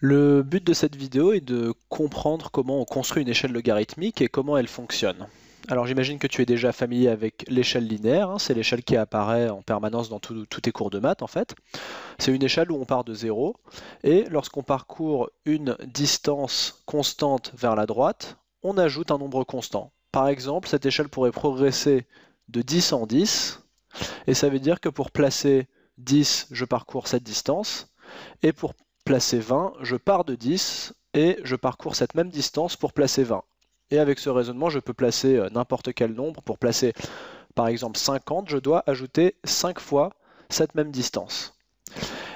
Le but de cette vidéo est de comprendre comment on construit une échelle logarithmique et comment elle fonctionne. Alors j'imagine que tu es déjà familier avec l'échelle linéaire, hein. c'est l'échelle qui apparaît en permanence dans tous tes cours de maths en fait. C'est une échelle où on part de 0 et lorsqu'on parcourt une distance constante vers la droite, on ajoute un nombre constant. Par exemple, cette échelle pourrait progresser de 10 en 10 et ça veut dire que pour placer 10, je parcours cette distance et pour placer 20, je pars de 10 et je parcours cette même distance pour placer 20. Et avec ce raisonnement, je peux placer euh, n'importe quel nombre. Pour placer par exemple 50, je dois ajouter 5 fois cette même distance.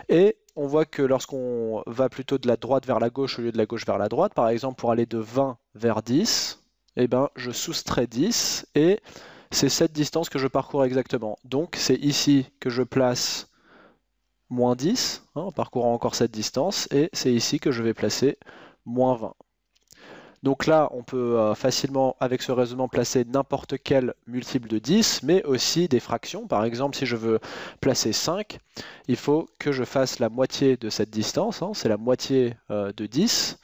Et on voit que lorsqu'on va plutôt de la droite vers la gauche au lieu de la gauche vers la droite, par exemple pour aller de 20 vers 10, eh ben, je soustrais 10 et c'est cette distance que je parcours exactement. Donc c'est ici que je place moins 10, hein, en parcourant encore cette distance, et c'est ici que je vais placer moins 20. Donc là, on peut euh, facilement, avec ce raisonnement, placer n'importe quel multiple de 10, mais aussi des fractions. Par exemple, si je veux placer 5, il faut que je fasse la moitié de cette distance, hein, c'est la moitié euh, de 10.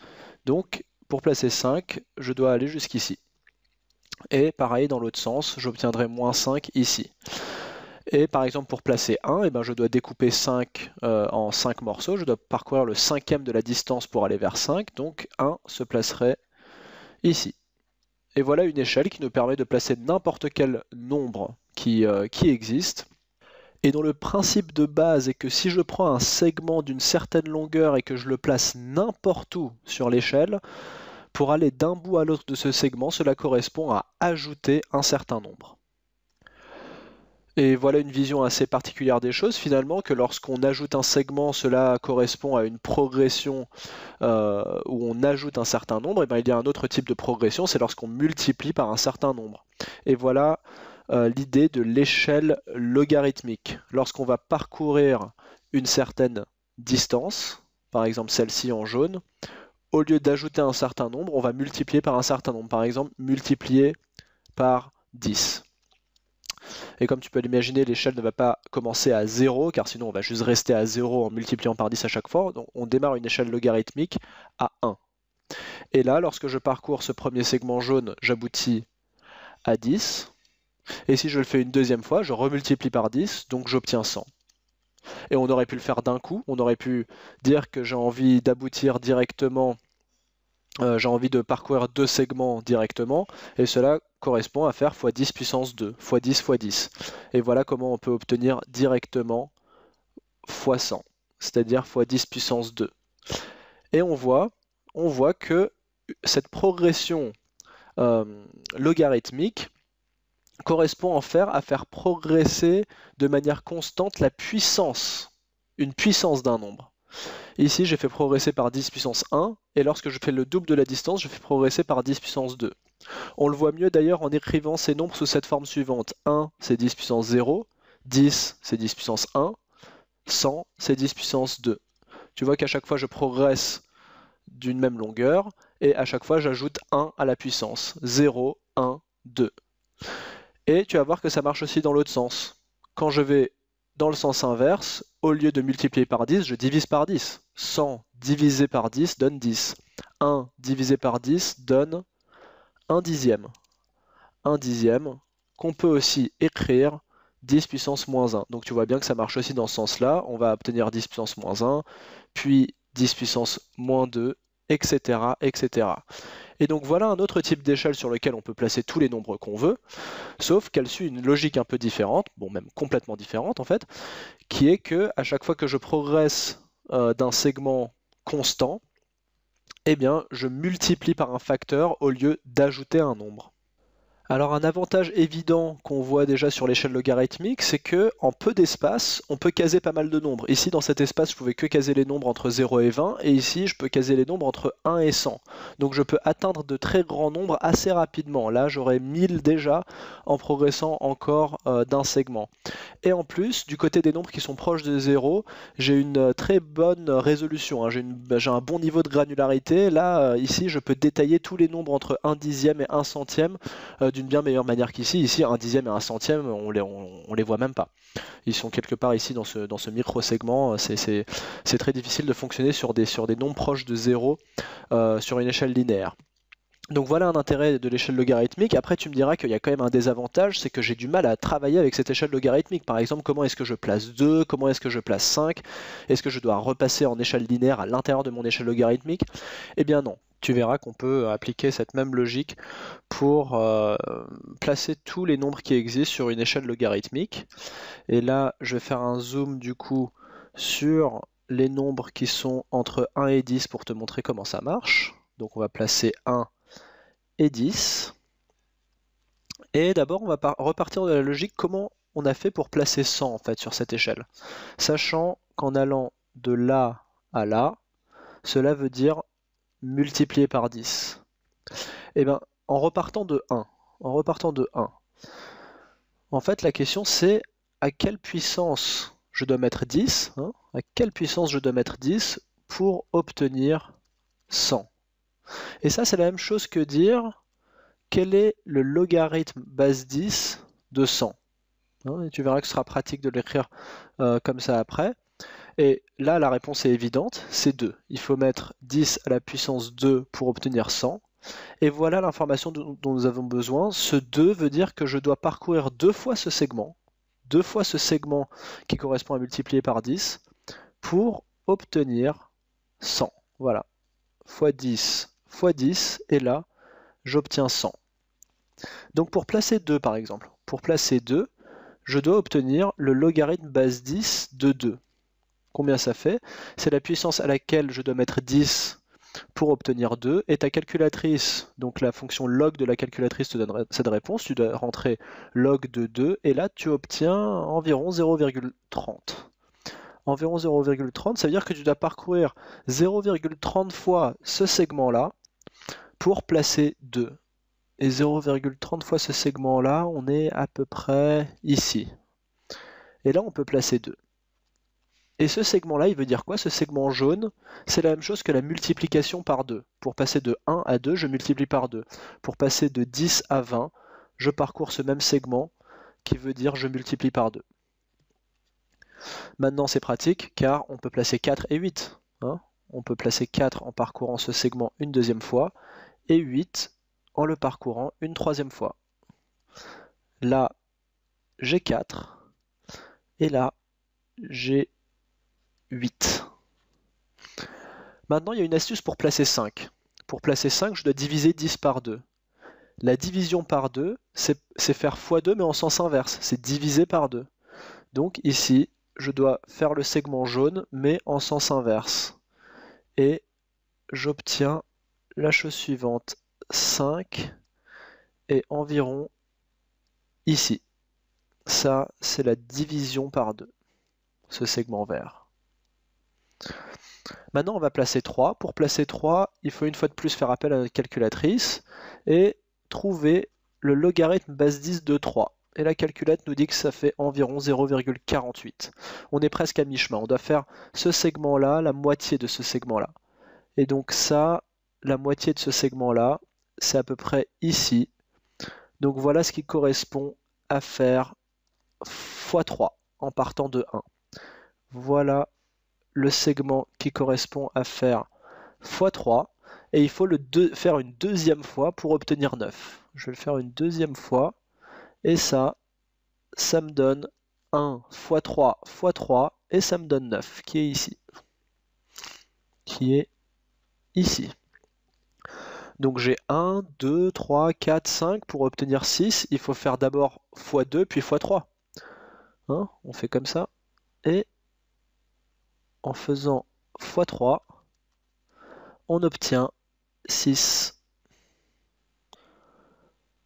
Donc, pour placer 5, je dois aller jusqu'ici. Et pareil, dans l'autre sens, j'obtiendrai moins 5 ici. Et par exemple, pour placer 1, eh ben, je dois découper 5 euh, en 5 morceaux. Je dois parcourir le cinquième de la distance pour aller vers 5. Donc 1 se placerait ici. Et voilà une échelle qui nous permet de placer n'importe quel nombre qui, euh, qui existe et dont le principe de base est que si je prends un segment d'une certaine longueur et que je le place n'importe où sur l'échelle, pour aller d'un bout à l'autre de ce segment, cela correspond à ajouter un certain nombre. Et voilà une vision assez particulière des choses, finalement, que lorsqu'on ajoute un segment, cela correspond à une progression euh, où on ajoute un certain nombre, et eh bien il y a un autre type de progression, c'est lorsqu'on multiplie par un certain nombre. Et voilà euh, l'idée de l'échelle logarithmique. Lorsqu'on va parcourir une certaine distance, par exemple celle-ci en jaune, au lieu d'ajouter un certain nombre, on va multiplier par un certain nombre, par exemple multiplier par 10. Et comme tu peux l'imaginer, l'échelle ne va pas commencer à 0, car sinon on va juste rester à 0 en multipliant par 10 à chaque fois. Donc on démarre une échelle logarithmique à 1. Et là, lorsque je parcours ce premier segment jaune, j'aboutis à 10. Et si je le fais une deuxième fois, je remultiplie par 10, donc j'obtiens 100. Et on aurait pu le faire d'un coup, on aurait pu dire que j'ai envie d'aboutir directement euh, j'ai envie de parcourir deux segments directement, et cela correspond à faire x10 puissance 2, x10 fois 10 Et voilà comment on peut obtenir directement x100, c'est-à-dire x10 puissance 2. Et on voit, on voit que cette progression euh, logarithmique correspond en fait à faire progresser de manière constante la puissance, une puissance d'un nombre. Ici, j'ai fait progresser par 10 puissance 1, et lorsque je fais le double de la distance, je fais progresser par 10 puissance 2. On le voit mieux d'ailleurs en écrivant ces nombres sous cette forme suivante. 1, c'est 10 puissance 0, 10, c'est 10 puissance 1, 100, c'est 10 puissance 2. Tu vois qu'à chaque fois, je progresse d'une même longueur, et à chaque fois, j'ajoute 1 à la puissance. 0, 1, 2. Et tu vas voir que ça marche aussi dans l'autre sens. Quand je vais dans le sens inverse, au lieu de multiplier par 10, je divise par 10. 100 divisé par 10 donne 10. 1 divisé par 10 donne 1 dixième. 1 dixième qu'on peut aussi écrire 10 puissance moins 1. Donc tu vois bien que ça marche aussi dans ce sens-là. On va obtenir 10 puissance moins 1, puis 10 puissance moins 2, etc., etc. Et donc voilà un autre type d'échelle sur lequel on peut placer tous les nombres qu'on veut, sauf qu'elle suit une logique un peu différente, bon même complètement différente en fait, qui est que à chaque fois que je progresse euh, d'un segment constant, eh bien je multiplie par un facteur au lieu d'ajouter un nombre. Alors un avantage évident qu'on voit déjà sur l'échelle logarithmique, c'est que en peu d'espace, on peut caser pas mal de nombres. Ici dans cet espace, je pouvais que caser les nombres entre 0 et 20, et ici je peux caser les nombres entre 1 et 100. Donc je peux atteindre de très grands nombres assez rapidement. Là j'aurais 1000 déjà en progressant encore euh, d'un segment. Et en plus, du côté des nombres qui sont proches de 0, j'ai une euh, très bonne résolution, hein. bah, j'ai un bon niveau de granularité. Là, euh, ici, je peux détailler tous les nombres entre 1 dixième et 1 centième d'une bien meilleure manière qu'ici. Ici, un dixième et un centième, on les, on, les voit même pas. Ils sont quelque part ici dans ce, dans ce micro-segment. C'est très difficile de fonctionner sur des, sur des nombres proches de zéro euh, sur une échelle linéaire. Donc voilà un intérêt de l'échelle logarithmique. Après, tu me diras qu'il y a quand même un désavantage, c'est que j'ai du mal à travailler avec cette échelle logarithmique. Par exemple, comment est-ce que je place 2 Comment est-ce que je place 5 Est-ce que je dois repasser en échelle linéaire à l'intérieur de mon échelle logarithmique Eh bien non tu verras qu'on peut euh, appliquer cette même logique pour euh, placer tous les nombres qui existent sur une échelle logarithmique. Et là, je vais faire un zoom du coup sur les nombres qui sont entre 1 et 10 pour te montrer comment ça marche. Donc on va placer 1 et 10. Et d'abord, on va repartir de la logique comment on a fait pour placer 100 en fait sur cette échelle. Sachant qu'en allant de là à là, cela veut dire multiplié par 10. et eh bien, en repartant de 1, en repartant de 1, en fait, la question c'est à quelle puissance je dois mettre 10, hein, à quelle puissance je dois mettre 10 pour obtenir 100. Et ça, c'est la même chose que dire quel est le logarithme base 10 de 100. Hein, et tu verras que ce sera pratique de l'écrire euh, comme ça après. Et là, la réponse est évidente, c'est 2. Il faut mettre 10 à la puissance 2 pour obtenir 100. Et voilà l'information dont nous avons besoin. Ce 2 veut dire que je dois parcourir deux fois ce segment, deux fois ce segment qui correspond à multiplier par 10, pour obtenir 100. Voilà. x 10, x 10, et là, j'obtiens 100. Donc pour placer 2, par exemple, pour placer 2, je dois obtenir le logarithme base 10 de 2 combien ça fait, c'est la puissance à laquelle je dois mettre 10 pour obtenir 2, et ta calculatrice, donc la fonction log de la calculatrice te donne cette réponse, tu dois rentrer log de 2, et là tu obtiens environ 0,30. Environ 0,30, ça veut dire que tu dois parcourir 0,30 fois ce segment-là pour placer 2. Et 0,30 fois ce segment-là, on est à peu près ici. Et là, on peut placer 2. Et ce segment-là, il veut dire quoi Ce segment jaune, c'est la même chose que la multiplication par 2. Pour passer de 1 à 2, je multiplie par 2. Pour passer de 10 à 20, je parcours ce même segment qui veut dire je multiplie par 2. Maintenant, c'est pratique car on peut placer 4 et 8. Hein. on peut placer 4 en parcourant ce segment une deuxième fois et 8 en le parcourant une troisième fois. Là, j'ai 4 et là, j'ai 8. Maintenant, il y a une astuce pour placer 5. Pour placer 5, je dois diviser 10 par 2. La division par 2, c'est faire x2 mais en sens inverse, c'est diviser par 2. Donc ici, je dois faire le segment jaune mais en sens inverse. Et j'obtiens la chose suivante, 5 et environ ici. Ça, c'est la division par 2, ce segment vert. Maintenant, on va placer 3. Pour placer 3, il faut une fois de plus faire appel à notre calculatrice et trouver le logarithme base 10 de 3. Et la calculette nous dit que ça fait environ 0,48. On est presque à mi-chemin. On doit faire ce segment-là, la moitié de ce segment-là. Et donc ça, la moitié de ce segment-là, c'est à peu près ici. Donc voilà ce qui correspond à faire x3 en partant de 1. Voilà le segment qui correspond à faire x3 et il faut le faire une deuxième fois pour obtenir 9. Je vais le faire une deuxième fois et ça, ça me donne 1 x 3 x 3 et ça me donne 9 qui est ici. Qui est ici. Donc j'ai 1, 2, 3, 4, 5. Pour obtenir 6, il faut faire d'abord x2 puis x3. Hein on fait comme ça. Et en faisant x3, on obtient 6.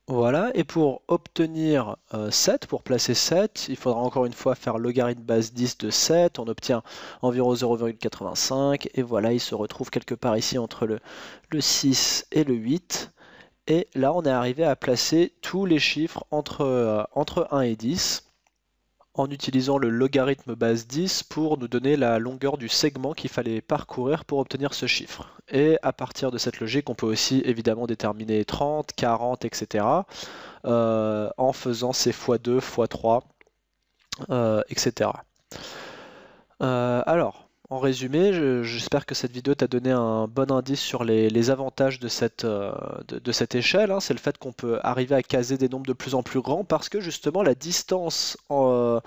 Voilà, et pour obtenir 7, euh, pour placer 7, il faudra encore une fois faire logarithme base 10 de 7, on obtient environ 0,85, et voilà, il se retrouve quelque part ici entre le, 6 et le 8, et là on est arrivé à placer tous les chiffres entre 1 euh, et 10, en utilisant le logarithme base 10 pour nous donner la longueur du segment qu'il fallait parcourir pour obtenir ce chiffre. Et à partir de cette logique, on peut aussi évidemment déterminer 30, 40, etc. en faisant ces x2, x3, etc. alors, en résumé, j'espère que cette vidéo t'a donné un bon indice sur les, avantages de cette, euh, de, cette échelle. Hein. C'est le fait qu'on peut arriver à caser des nombres de plus en plus grands parce que justement la distance euh,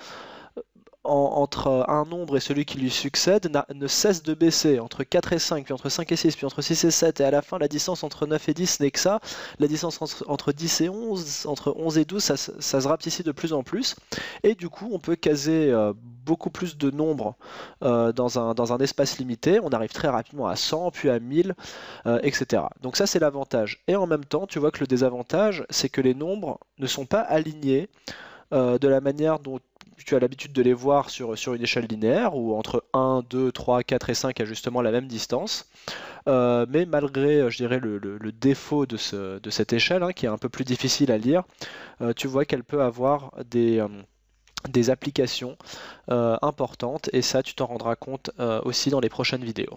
entre un nombre et celui qui lui succède ne cesse de baisser. Entre 4 et 5, puis entre 5 et 6, puis entre 6 et 7, et à la fin la distance entre 9 et 10 n'est que ça. La distance entre, 10 et 11, entre 11 et 12, ça, se rapetissait de plus en plus. Et du coup, on peut caser... Euh, beaucoup plus de nombres euh, dans, un, espace limité. On arrive très rapidement à 100, puis à 1000, euh, etc. Donc ça, c'est l'avantage. Et en même temps, tu vois que le désavantage, c'est que les nombres ne sont pas alignés euh, de la manière dont tu as l'habitude de les voir sur, sur une échelle linéaire, ou entre 1, 2, 3, 4 et 5 à justement la même distance. mais malgré, je dirais, le, défaut de, de, cette échelle, hein, qui est un peu plus difficile à lire, tu vois qu'elle peut avoir des, des applications euh, importantes et ça tu t'en rendras compte euh, aussi dans les prochaines vidéos.